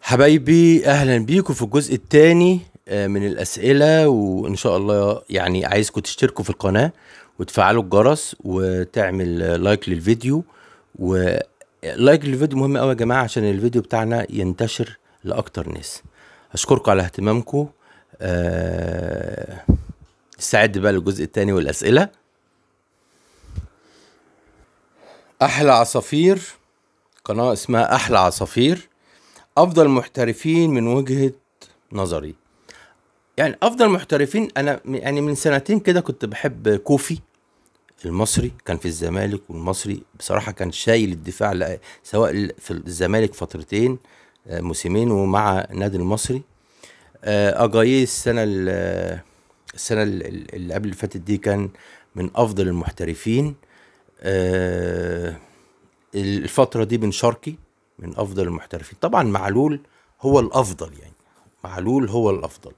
حبايبي اهلا بيكم في الجزء الثاني آه، من الاسئله وان شاء الله يعني عايزكم تشتركوا في القناه وتفعلوا الجرس وتعمل لايك للفيديو ولايك للفيديو مهم قوي يا جماعه عشان الفيديو بتاعنا ينتشر لاكتر ناس اشكركم على اهتمامكم استعد آه، بقى للجزء الثاني والاسئله احلى عصافير قناه اسمها احلى عصافير افضل محترفين من وجهه نظري يعني افضل محترفين انا يعني من سنتين كده كنت بحب كوفي المصري كان في الزمالك والمصري بصراحه كان شايل الدفاع سواء في الزمالك فترتين آه، موسمين ومع نادي المصري آه، اجاييه السنه السنه اللي قبل اللي فاتت دي كان من افضل المحترفين آه، الفتره دي بن شرقي من افضل المحترفين طبعا معلول هو الافضل يعني معلول هو الافضل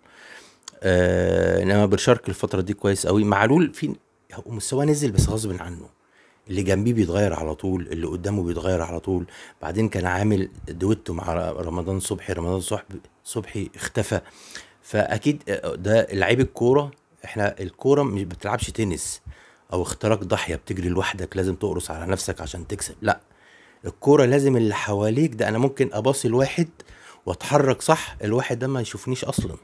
آه انما برشارك الفتره دي كويس قوي معلول في مستواه نزل بس غصب عنه اللي جنبيه بيتغير على طول اللي قدامه بيتغير على طول بعدين كان عامل دويتو مع رمضان صبحي رمضان صبحي صبحي اختفى فاكيد آه، ده لعيب الكوره احنا الكوره مش بتلعبش تنس او اختراق ضاحيه بتجري لوحدك لازم تقرص على نفسك عشان تكسب لا الكوره لازم اللي حواليك ده انا ممكن اباصي لواحد واتحرك صح الواحد ده ما يشوفنيش اصلا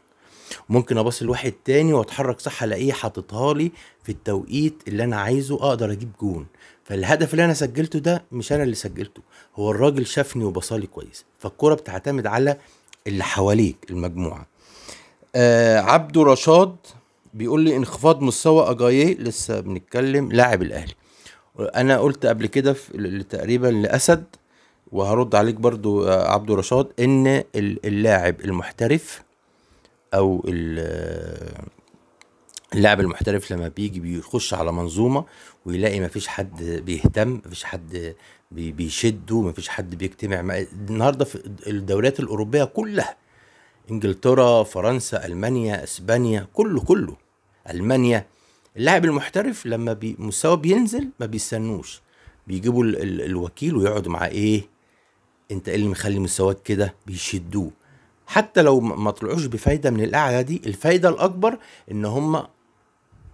ممكن اباصي لواحد تاني واتحرك صح الاقيه حاططها لي في التوقيت اللي انا عايزه اقدر اجيب جون فالهدف اللي انا سجلته ده مش انا اللي سجلته هو الراجل شافني وبصالي كويس فالكوره بتعتمد على اللي حواليك المجموعه آه عبده رشاد بيقول لي انخفاض مستوى اجاييه لسه بنتكلم لاعب الاهلي انا قلت قبل كده تقريبا لاسد وهرد عليك برضو عبد رشاد ان اللاعب المحترف او اللاعب المحترف لما بيجي بيخش على منظومه ويلاقي مفيش حد بيهتم مفيش حد بيشده مفيش حد بيجتمع النهارده في الدوريات الاوروبيه كلها انجلترا فرنسا المانيا اسبانيا كله كله المانيا اللاعب المحترف لما بي مستواه بينزل ما بيستنوش بيجيبوا ال ال الوكيل ويقعدوا معاه ايه انت ايه اللي مخلي مستواك كده بيشدوه حتى لو ما طلعوش بفايده من القعده دي الفايده الاكبر ان هم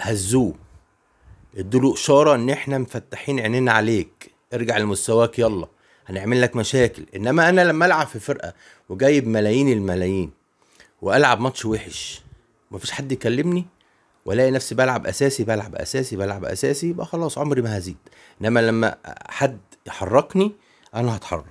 هزوه ادوا له اشاره ان احنا مفتحين عينينا عليك ارجع لمستواك يلا هنعمل لك مشاكل انما انا لما العب في فرقه وجايب ملايين الملايين والعب ماتش وحش مفيش حد يكلمني والاقي نفسي بلعب اساسي بلعب اساسي بلعب اساسي يبقى خلاص عمري ما هزيد انما لما حد يحركني انا هتحرك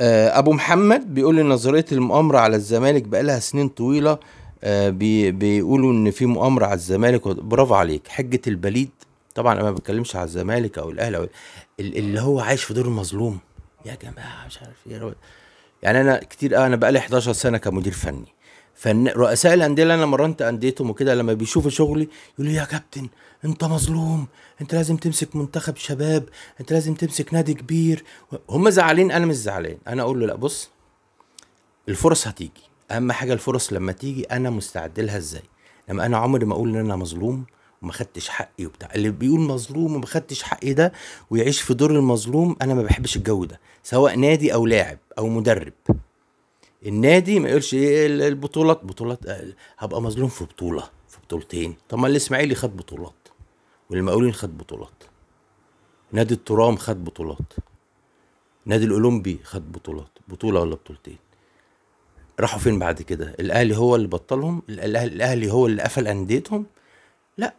آه، ابو محمد بيقول ان نظريه المؤامره على الزمالك بقى لها سنين طويله آه، بي بيقولوا ان في مؤامره على الزمالك برافو عليك حجه البليد طبعا انا ما بتكلمش على الزمالك او الاهلي او اللي هو عايش في دور المظلوم يا جماعه مش عارف ايه يعني انا كتير انا بقى لي 11 سنه كمدير فني فرؤساء الانديه اللي انا مرنت انديتهم وكده لما بيشوفوا شغلي يقولوا يا كابتن انت مظلوم انت لازم تمسك منتخب شباب انت لازم تمسك نادي كبير هم زعلانين انا مش زعلان انا اقول له لا بص الفرص هتيجي اهم حاجه الفرص لما تيجي انا مستعد لها ازاي لما انا عمري ما اقول ان انا مظلوم وما خدتش حقي وبتاع اللي بيقول مظلوم وما خدتش حقي ده ويعيش في دور المظلوم انا ما بحبش الجو ده سواء نادي او لاعب او مدرب النادي ما يقولش ايه البطولات بطولات آه، هبقى مظلوم في بطوله في بطولتين طب ما الاسماعيلي خد بطولات والمقاولين خد بطولات نادي الترام خد بطولات نادي الاولمبي خد بطولات بطوله ولا بطولتين راحوا فين بعد كده الاهلي هو اللي بطلهم الاهلي هو اللي قفل انديتهم لا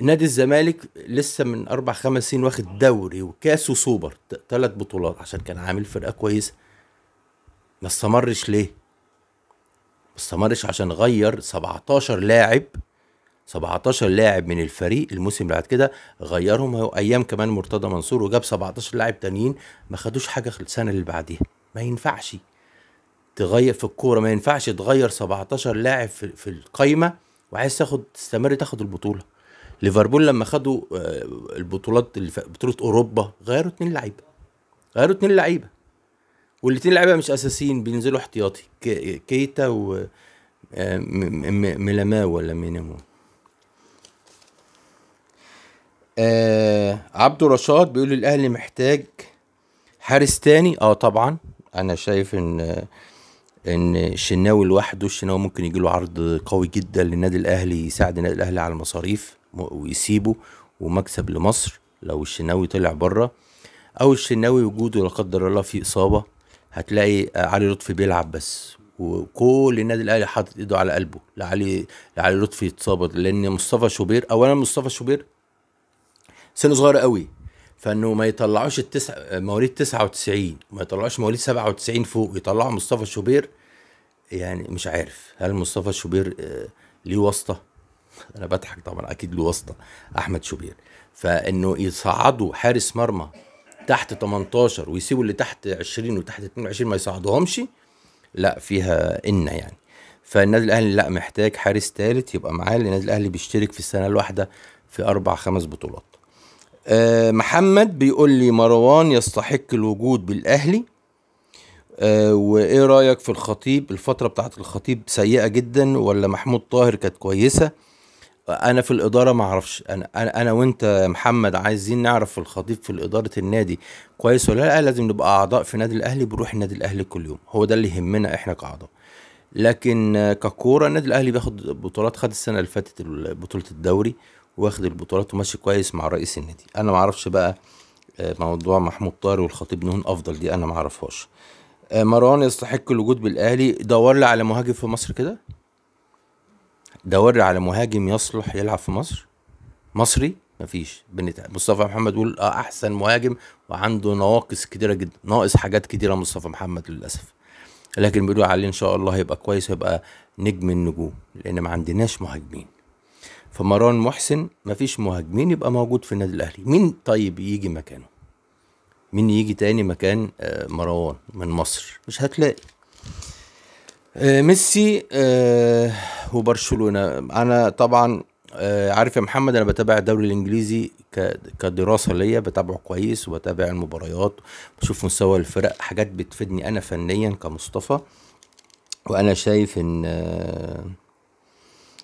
نادي الزمالك لسه من اربع خمس سنين واخد دوري وكاس وسوبر ثلاث بطولات عشان كان عامل فرقه كويسه ما استمرش ليه؟ ما استمرش عشان غير 17 لاعب 17 لاعب من الفريق الموسم اللي بعد كده غيرهم ايام كمان مرتضى منصور وجاب 17 لاعب تانيين ما خدوش حاجه السنه اللي بعديها ما ينفعش تغير في الكوره ما ينفعش تغير 17 لاعب في, في القايمه وعايز تاخد تستمر تاخد البطوله ليفربول لما خدوا آه، البطولات بطوله اوروبا غيروا اتنين لعيبه غيروا اتنين لعيبه والاثنين لعيبه مش اساسيين بينزلوا احتياطي كيتا و آه، ميلاما ولا مينامو آه عبدو رشاد بيقول الاهلي محتاج حارس تاني اه طبعا انا شايف ان آه، ان الشناوي لوحده الشناوي ممكن يجي له عرض قوي جدا للنادي الاهلي يساعد النادي الاهلي على المصاريف ويسيبه ومكسب لمصر لو الشناوي طلع بره او الشناوي وجوده لا قدر الله في اصابه هتلاقي علي لطفي بيلعب بس وكل النادي الاهلي حاطط ايده على قلبه لعلي لعلي لطفي يتصاب لان مصطفى شوبير اولا مصطفى شوبير سنه صغير قوي فانه ما يطلعوش التسع مواليد 99 ما يطلعوش مواليد 97 فوق يطلعوا مصطفى شوبير يعني مش عارف هل مصطفى شوبير آه، ليه واسطه انا بضحك طبعا اكيد له واسطه احمد شوبير فانه يصعدوا حارس مرمى تحت 18 ويسيبوا اللي تحت 20 وتحت 22 ما يصعدهمش لا فيها ان يعني فالنادي الاهلي لا محتاج حارس ثالث يبقى معاه لان النادي الاهلي بيشترك في السنه الواحده في اربع خمس بطولات أه محمد بيقول لي مروان يستحق الوجود بالاهلي أه وايه رايك في الخطيب الفتره بتاعت الخطيب سيئه جدا ولا محمود طاهر كانت كويسه انا في الاداره ما اعرفش انا انا وانت محمد عايزين نعرف الخطيب في اداره النادي كويس ولا لا لازم نبقى اعضاء في نادي الاهلي بروح النادي الاهلي كل يوم هو ده اللي يهمنا احنا كاعضاء لكن ككوره النادي الاهلي بياخد بطولات خد السنه اللي فاتت بطوله الدوري واخد البطولات وماشي كويس مع رئيس النادي انا ما اعرفش بقى آه، موضوع محمود طارق والخطيب نون افضل دي انا ما اعرفهاش آه، مروان يستحق الوجود بالاهلي دور لي على مهاجم في مصر كده دور على مهاجم يصلح يلعب في مصر مصري مفيش بنت مصطفى محمد يقول اه احسن مهاجم وعنده نواقص كتيره جدا ناقص حاجات كتيره مصطفى محمد للاسف لكن بيقولوا عليه ان شاء الله هيبقى كويس هيبقى نجم النجوم لان ما عندناش مهاجمين فمروان محسن مفيش مهاجمين يبقى موجود في النادي الاهلي مين طيب يجي مكانه مين يجي تاني مكان آه، مروان من مصر مش هتلاقي آه، ميسي آه، وبرشلونه انا طبعا آه، عارف يا محمد انا بتابع الدوري الانجليزي كدراسه ليا بتابعه كويس وبتابع المباريات بشوف مستوى الفرق حاجات بتفيدني انا فنيا كمصطفى وانا شايف ان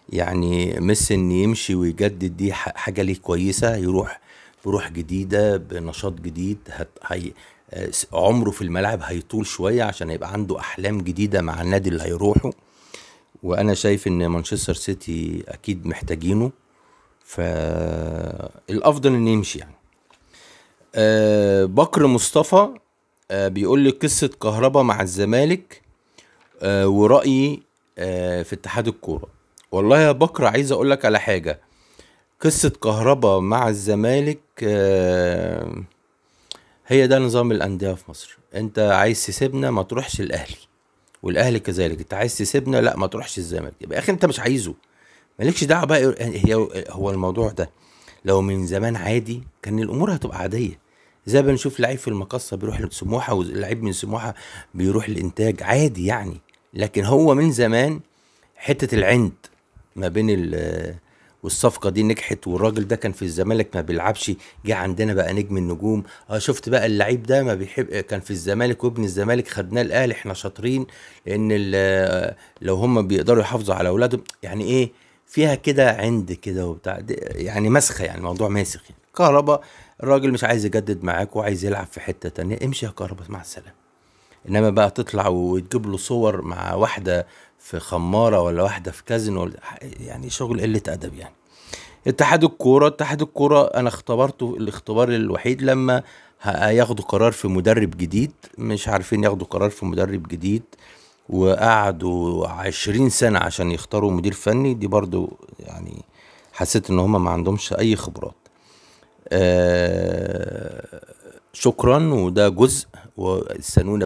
يعني ميسي ان يمشي ويجدد دي حاجه ليه كويسه يروح بروح جديده بنشاط جديد هت... هي... آه، عمره في الملعب هيطول شويه عشان هيبقى عنده احلام جديده مع النادي اللي هيروحه وانا شايف ان مانشستر سيتي اكيد محتاجينه فالافضل ان يمشي يعني أه بكر مصطفى أه بيقول لي قصه كهربا مع الزمالك أه ورايي أه في اتحاد الكوره والله يا بكر عايز اقول لك على حاجه قصه كهربا مع الزمالك أه هي ده نظام الانديه في مصر انت عايز تسيبنا ما تروحش الاهلي والاهلي كذلك انت عايز تسيبنا لا ما تروحش الزمالك يبقى اخي انت مش عايزه مالكش دعوه بقى هي هو الموضوع ده لو من زمان عادي كان الامور هتبقى عاديه زي ما نشوف لعيب في المقصه بيروح لسموحه واللعيب من سموحه بيروح الانتاج عادي يعني لكن هو من زمان حته العند ما بين والصفقه دي نجحت والراجل ده كان في الزمالك ما بيلعبش جه عندنا بقى نجم النجوم اه شفت بقى اللعيب ده ما بيحب آه، كان في الزمالك وابن الزمالك خدناه الاهلي احنا شاطرين لان آه، لو هم بيقدروا يحافظوا على اولادهم يعني ايه فيها كده عند كده وبتاع يعني مسخه يعني الموضوع ماسخ يعني كهربا الراجل مش عايز يجدد معاك وعايز يلعب في حته تانية امشي يا كهربا مع السلامه انما بقى تطلع وتجيب له صور مع واحده في خماره ولا واحده في كازينو يعني شغل قله ادب يعني اتحاد الكوره اتحاد الكوره انا اختبرته الاختبار الوحيد لما هياخدوا قرار في مدرب جديد مش عارفين ياخدوا قرار في مدرب جديد وقعدوا عشرين سنة عشان يختاروا مدير فني دي برضو يعني حسيت ان هما ما عندهمش اي خبرات آه شكرا وده جزء والسنونة